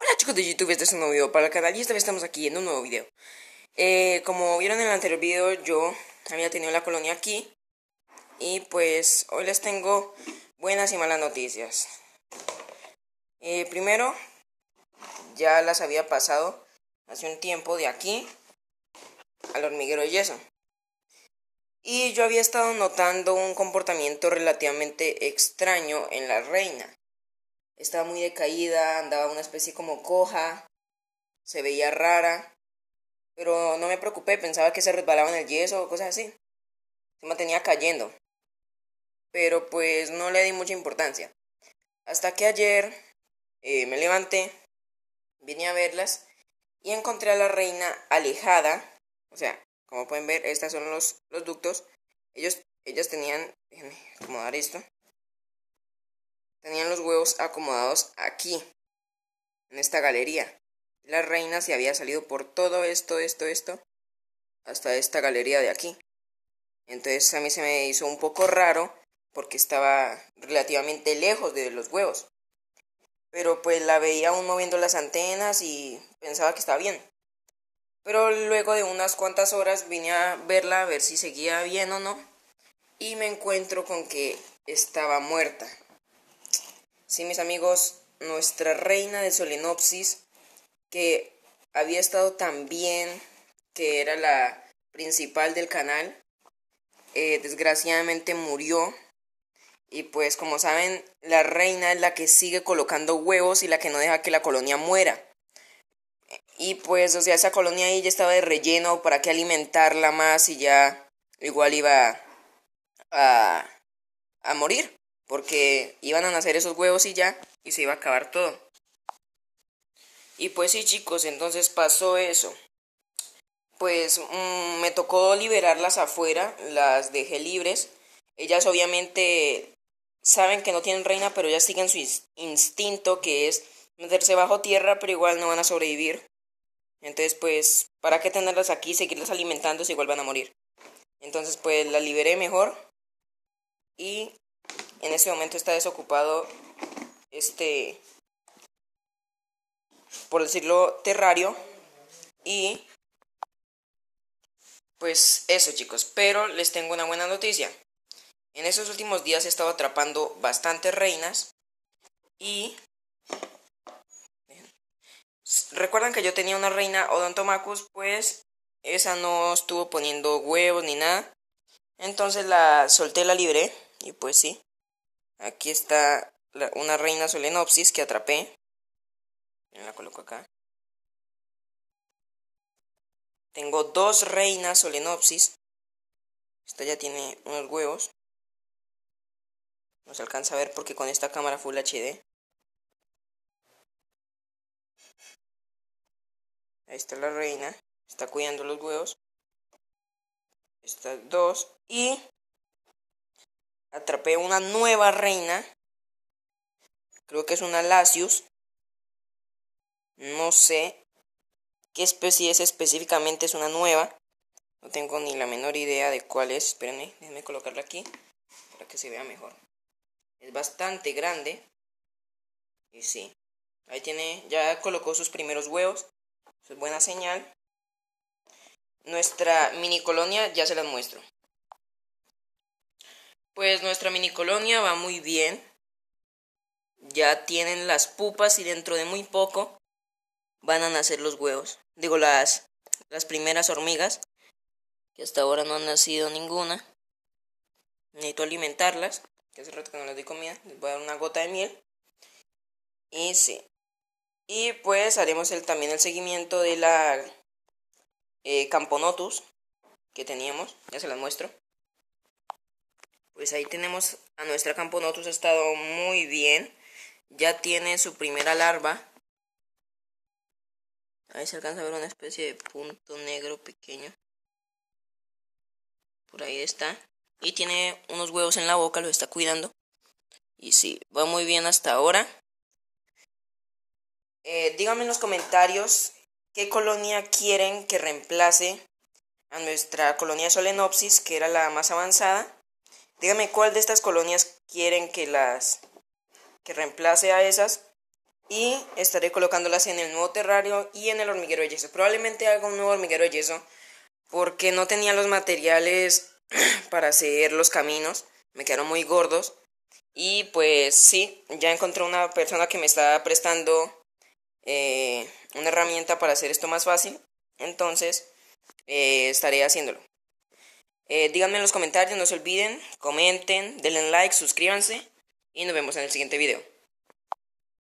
Hola chicos de YouTube, este es un nuevo video para el canal y esta vez estamos aquí en un nuevo video eh, Como vieron en el anterior video yo había tenido la colonia aquí Y pues hoy les tengo buenas y malas noticias eh, Primero, ya las había pasado hace un tiempo de aquí al hormiguero de yeso y yo había estado notando un comportamiento relativamente extraño en la reina. Estaba muy decaída, andaba una especie como coja, se veía rara, pero no me preocupé, pensaba que se resbalaba en el yeso o cosas así. Se mantenía cayendo. Pero pues no le di mucha importancia. Hasta que ayer eh, me levanté, vine a verlas y encontré a la reina alejada. O sea, como pueden ver, estos son los, los ductos. Ellos, ellas tenían, déjenme acomodar esto, tenían los huevos acomodados aquí, en esta galería. La reina se había salido por todo esto, esto, esto, hasta esta galería de aquí. Entonces a mí se me hizo un poco raro porque estaba relativamente lejos de los huevos. Pero pues la veía aún moviendo las antenas y pensaba que estaba bien. Pero luego de unas cuantas horas vine a verla a ver si seguía bien o no. Y me encuentro con que estaba muerta. Sí, mis amigos, nuestra reina de Solenopsis, que había estado tan bien, que era la principal del canal, eh, desgraciadamente murió. Y pues como saben, la reina es la que sigue colocando huevos y la que no deja que la colonia muera. Y pues, o sea, esa colonia ahí ya estaba de relleno, ¿para qué alimentarla más? Y ya igual iba a, a morir porque iban a nacer esos huevos y ya, y se iba a acabar todo. Y pues sí chicos, entonces pasó eso. Pues mm, me tocó liberarlas afuera, las dejé libres. Ellas obviamente saben que no tienen reina, pero ellas siguen su instinto que es meterse bajo tierra, pero igual no van a sobrevivir. Entonces pues, ¿para qué tenerlas aquí, seguirlas alimentando si igual van a morir? Entonces pues las liberé mejor y en ese momento está desocupado este, por decirlo, terrario. Y pues eso chicos, pero les tengo una buena noticia. En esos últimos días he estado atrapando bastantes reinas y... Recuerdan que yo tenía una reina Odontomacus, pues esa no estuvo poniendo huevos ni nada. Entonces la solté, la libré y pues sí. Aquí está una reina solenopsis que atrapé. La coloco acá. Tengo dos reinas solenopsis. Esta ya tiene unos huevos. No se alcanza a ver porque con esta cámara Full HD. Ahí está la reina. Está cuidando los huevos. Estas dos. Y atrapé una nueva reina. Creo que es una Lasius, No sé qué especie es específicamente, es una nueva. No tengo ni la menor idea de cuál es. Espérenme, déjenme colocarla aquí para que se vea mejor. Es bastante grande. Y sí. Ahí tiene, ya colocó sus primeros huevos. es buena señal. Nuestra mini colonia ya se las muestro. Pues nuestra mini colonia va muy bien. Ya tienen las pupas y dentro de muy poco van a nacer los huevos. Digo, las, las primeras hormigas, que hasta ahora no han nacido ninguna. Necesito alimentarlas, que hace rato que no les doy comida. Les voy a dar una gota de miel. Y sí. Y pues haremos el, también el seguimiento de la eh, Camponotus que teníamos. Ya se las muestro pues ahí tenemos a nuestra Camponotus ha estado muy bien. Ya tiene su primera larva. Ahí se alcanza a ver una especie de punto negro pequeño. Por ahí está. Y tiene unos huevos en la boca, lo está cuidando. Y sí, va muy bien hasta ahora. Eh, díganme en los comentarios qué colonia quieren que reemplace a nuestra colonia Solenopsis, que era la más avanzada. Dígame cuál de estas colonias quieren que las que reemplace a esas y estaré colocándolas en el nuevo terrario y en el hormiguero de yeso. Probablemente haga un nuevo hormiguero de yeso porque no tenía los materiales para hacer los caminos, me quedaron muy gordos y pues sí, ya encontré una persona que me está prestando eh, una herramienta para hacer esto más fácil, entonces eh, estaré haciéndolo. Eh, díganme en los comentarios, no se olviden, comenten, denle like, suscríbanse y nos vemos en el siguiente video.